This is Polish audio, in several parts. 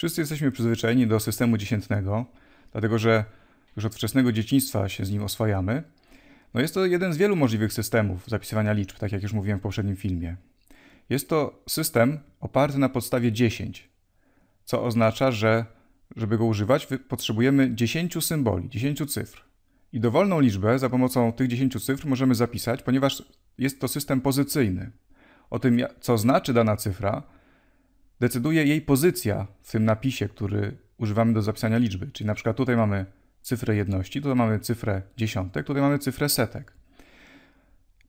Wszyscy jesteśmy przyzwyczajeni do systemu dziesiętnego, dlatego że już od wczesnego dzieciństwa się z nim oswajamy. No jest to jeden z wielu możliwych systemów zapisywania liczb, tak jak już mówiłem w poprzednim filmie. Jest to system oparty na podstawie 10, co oznacza, że żeby go używać, potrzebujemy 10 symboli, 10 cyfr. I dowolną liczbę za pomocą tych 10 cyfr możemy zapisać, ponieważ jest to system pozycyjny. O tym, co znaczy dana cyfra, decyduje jej pozycja w tym napisie, który używamy do zapisania liczby. Czyli na przykład tutaj mamy cyfrę jedności, tutaj mamy cyfrę dziesiątek, tutaj mamy cyfrę setek.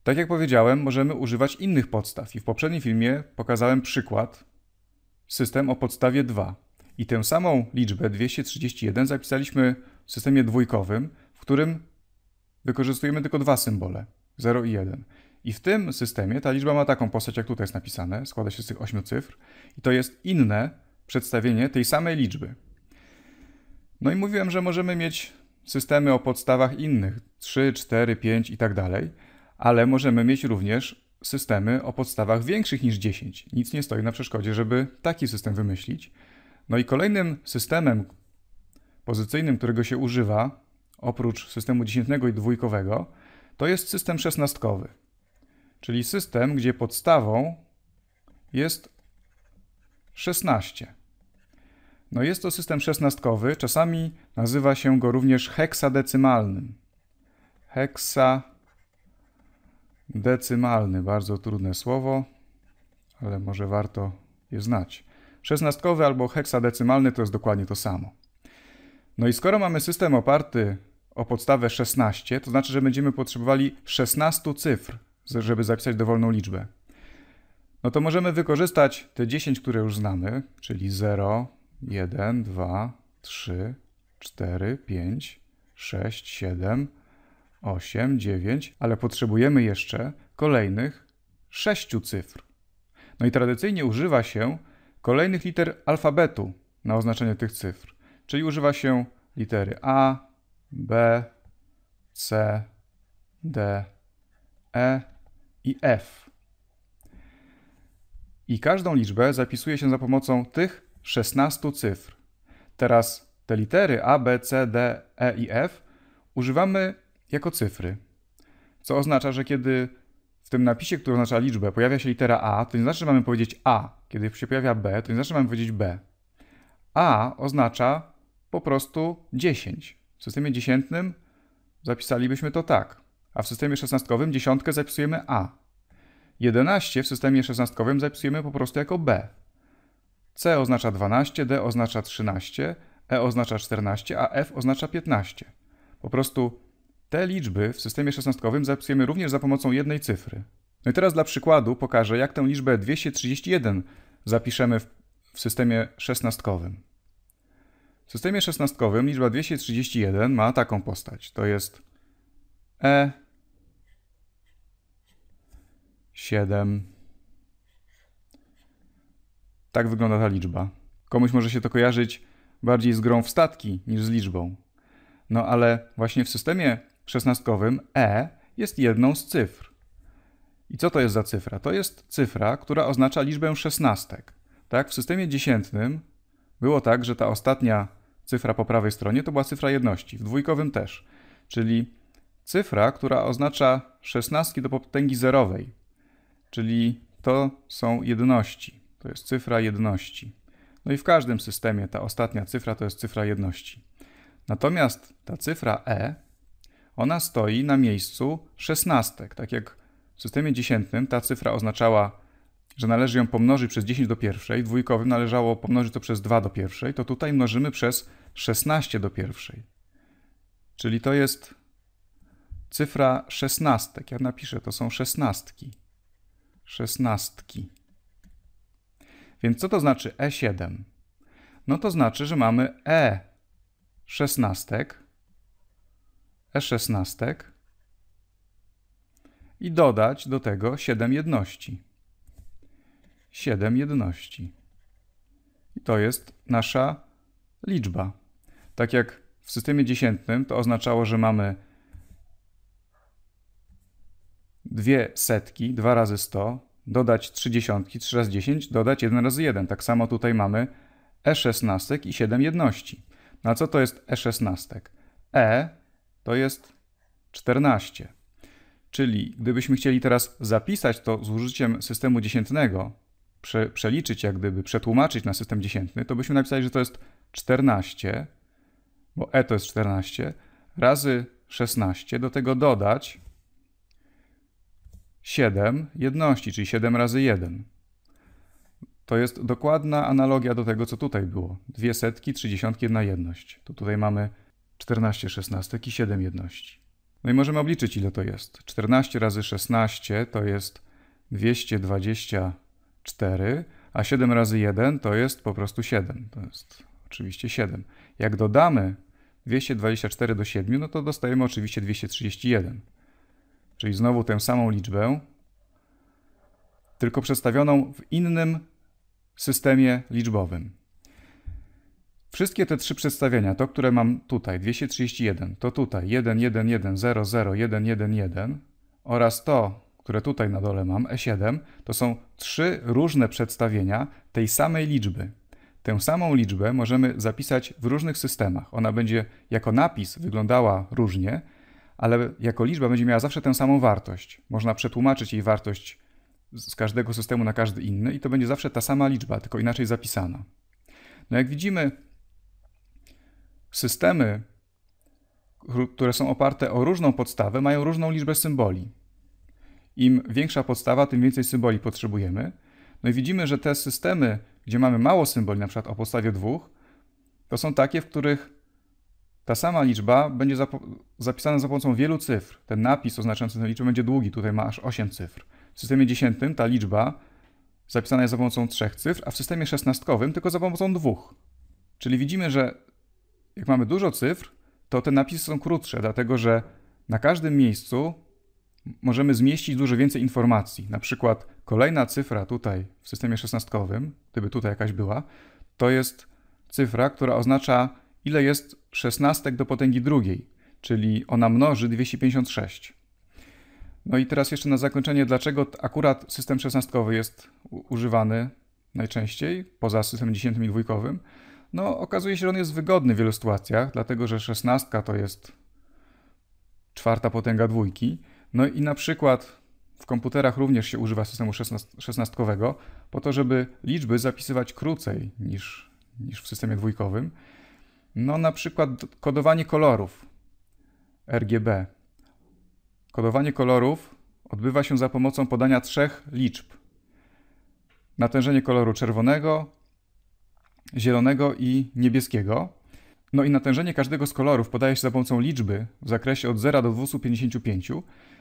Tak jak powiedziałem, możemy używać innych podstaw i w poprzednim filmie pokazałem przykład system o podstawie 2. I tę samą liczbę 231 zapisaliśmy w systemie dwójkowym, w którym wykorzystujemy tylko dwa symbole 0 i 1. I w tym systemie ta liczba ma taką postać, jak tutaj jest napisane, składa się z tych 8 cyfr, i to jest inne przedstawienie tej samej liczby. No i mówiłem, że możemy mieć systemy o podstawach innych 3, 4, 5 i tak dalej, ale możemy mieć również systemy o podstawach większych niż 10. Nic nie stoi na przeszkodzie, żeby taki system wymyślić. No i kolejnym systemem pozycyjnym, którego się używa, oprócz systemu dziesiętnego i dwójkowego, to jest system szesnastkowy czyli system, gdzie podstawą jest 16. No jest to system szesnastkowy, czasami nazywa się go również heksadecymalnym. Heksadecymalny, bardzo trudne słowo, ale może warto je znać. Szesnastkowy albo heksadecymalny to jest dokładnie to samo. No i skoro mamy system oparty o podstawę 16, to znaczy, że będziemy potrzebowali 16 cyfr żeby zapisać dowolną liczbę, no to możemy wykorzystać te 10, które już znamy, czyli 0, 1, 2, 3, 4, 5, 6, 7, 8, 9, ale potrzebujemy jeszcze kolejnych 6 cyfr. No i tradycyjnie używa się kolejnych liter alfabetu na oznaczenie tych cyfr, czyli używa się litery A, B, C, D, E, i f. I każdą liczbę zapisuje się za pomocą tych 16 cyfr. Teraz te litery A, B, C, D, E i F używamy jako cyfry. Co oznacza, że kiedy w tym napisie, który oznacza liczbę, pojawia się litera A, to nie znaczy, że mamy powiedzieć A. Kiedy się pojawia B, to nie znaczy, że mamy powiedzieć B. A oznacza po prostu 10. W systemie dziesiętnym zapisalibyśmy to tak a w systemie szesnastkowym dziesiątkę zapisujemy A. 11 w systemie szesnastkowym zapisujemy po prostu jako B. C oznacza 12, D oznacza 13, E oznacza 14, a F oznacza 15. Po prostu te liczby w systemie szesnastkowym zapisujemy również za pomocą jednej cyfry. No i teraz dla przykładu pokażę, jak tę liczbę 231 zapiszemy w, w systemie szesnastkowym. W systemie szesnastkowym liczba 231 ma taką postać. To jest E siedem. Tak wygląda ta liczba. Komuś może się to kojarzyć bardziej z grą w statki niż z liczbą. No ale właśnie w systemie szesnastkowym E jest jedną z cyfr. I co to jest za cyfra? To jest cyfra, która oznacza liczbę szesnastek. Tak? W systemie dziesiętnym było tak, że ta ostatnia cyfra po prawej stronie to była cyfra jedności, w dwójkowym też. Czyli cyfra, która oznacza szesnastki do potęgi zerowej czyli to są jedności. To jest cyfra jedności. No i w każdym systemie ta ostatnia cyfra to jest cyfra jedności. Natomiast ta cyfra e, ona stoi na miejscu szesnastek. Tak jak w systemie dziesiętnym ta cyfra oznaczała, że należy ją pomnożyć przez 10 do pierwszej, w dwójkowym należało pomnożyć to przez 2 do pierwszej, to tutaj mnożymy przez 16 do pierwszej. Czyli to jest cyfra szesnastek. Ja napiszę, to są szesnastki szesnastki. Więc co to znaczy E7? No to znaczy, że mamy E 16 E 16 i dodać do tego 7 jedności. 7 jedności. I to jest nasza liczba. Tak jak w systemie dziesiętnym to oznaczało, że mamy dwie setki, dwa razy 100, dodać trzy dziesiątki, 3 razy 10, dodać 1 razy 1. Tak samo tutaj mamy E16 i 7 jedności. No a co to jest E16? E to jest 14. Czyli gdybyśmy chcieli teraz zapisać to z użyciem systemu dziesiętnego, prze, przeliczyć jak gdyby, przetłumaczyć na system dziesiętny, to byśmy napisali, że to jest 14, bo E to jest 14, razy 16, do tego dodać 7 jedności, czyli 7 razy 1. To jest dokładna analogia do tego, co tutaj było. Dwie setki, trzydziesiątki, dziesiątki, jedna jedność. To tutaj mamy 14 szesnastek i 7 jedności. No i możemy obliczyć, ile to jest. 14 razy 16 to jest 224, a 7 razy 1 to jest po prostu 7. To jest oczywiście 7. Jak dodamy 224 do 7, no to dostajemy oczywiście 231 czyli znowu tę samą liczbę, tylko przedstawioną w innym systemie liczbowym. Wszystkie te trzy przedstawienia, to które mam tutaj, 231, to tutaj 1, 1, 1, 0, 0, 1, 1, 1 oraz to, które tutaj na dole mam, E7, to są trzy różne przedstawienia tej samej liczby. Tę samą liczbę możemy zapisać w różnych systemach. Ona będzie jako napis wyglądała różnie, ale jako liczba będzie miała zawsze tę samą wartość. Można przetłumaczyć jej wartość z każdego systemu na każdy inny i to będzie zawsze ta sama liczba, tylko inaczej zapisana. No jak widzimy, systemy, które są oparte o różną podstawę, mają różną liczbę symboli. Im większa podstawa, tym więcej symboli potrzebujemy. No i widzimy, że te systemy, gdzie mamy mało symboli, na przykład o podstawie dwóch, to są takie, w których ta sama liczba będzie zapisana za pomocą wielu cyfr. Ten napis oznaczający tę liczbę będzie długi, tutaj ma aż 8 cyfr. W systemie dziesiętnym ta liczba zapisana jest za pomocą trzech cyfr, a w systemie szesnastkowym tylko za pomocą dwóch. Czyli widzimy, że jak mamy dużo cyfr, to te napisy są krótsze, dlatego że na każdym miejscu możemy zmieścić dużo więcej informacji. Na przykład kolejna cyfra tutaj w systemie szesnastkowym, gdyby tutaj jakaś była, to jest cyfra, która oznacza ile jest szesnastek do potęgi drugiej, czyli ona mnoży 256. No i teraz jeszcze na zakończenie, dlaczego akurat system szesnastkowy jest używany najczęściej, poza systemem dziesiętnym i dwójkowym. No okazuje się, że on jest wygodny w wielu sytuacjach, dlatego że szesnastka to jest czwarta potęga dwójki. No i na przykład w komputerach również się używa systemu szesnastkowego po to, żeby liczby zapisywać krócej niż, niż w systemie dwójkowym. No na przykład kodowanie kolorów RGB. Kodowanie kolorów odbywa się za pomocą podania trzech liczb. Natężenie koloru czerwonego, zielonego i niebieskiego. No i natężenie każdego z kolorów podaje się za pomocą liczby w zakresie od 0 do 255.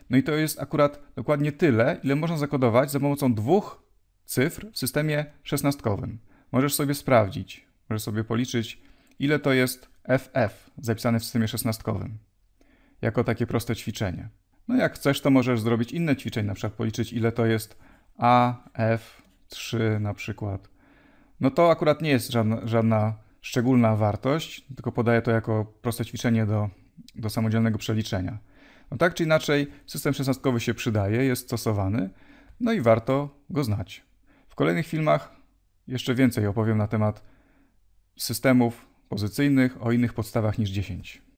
No i to jest akurat dokładnie tyle, ile można zakodować za pomocą dwóch cyfr w systemie szesnastkowym. Możesz sobie sprawdzić, możesz sobie policzyć, ile to jest FF zapisane w systemie szesnastkowym. Jako takie proste ćwiczenie. No jak chcesz, to możesz zrobić inne ćwiczenie, na przykład policzyć ile to jest AF3 na przykład. No to akurat nie jest żadna, żadna szczególna wartość, tylko podaję to jako proste ćwiczenie do, do samodzielnego przeliczenia. No tak czy inaczej, system szesnastkowy się przydaje, jest stosowany, no i warto go znać. W kolejnych filmach jeszcze więcej opowiem na temat systemów pozycyjnych o innych podstawach niż 10.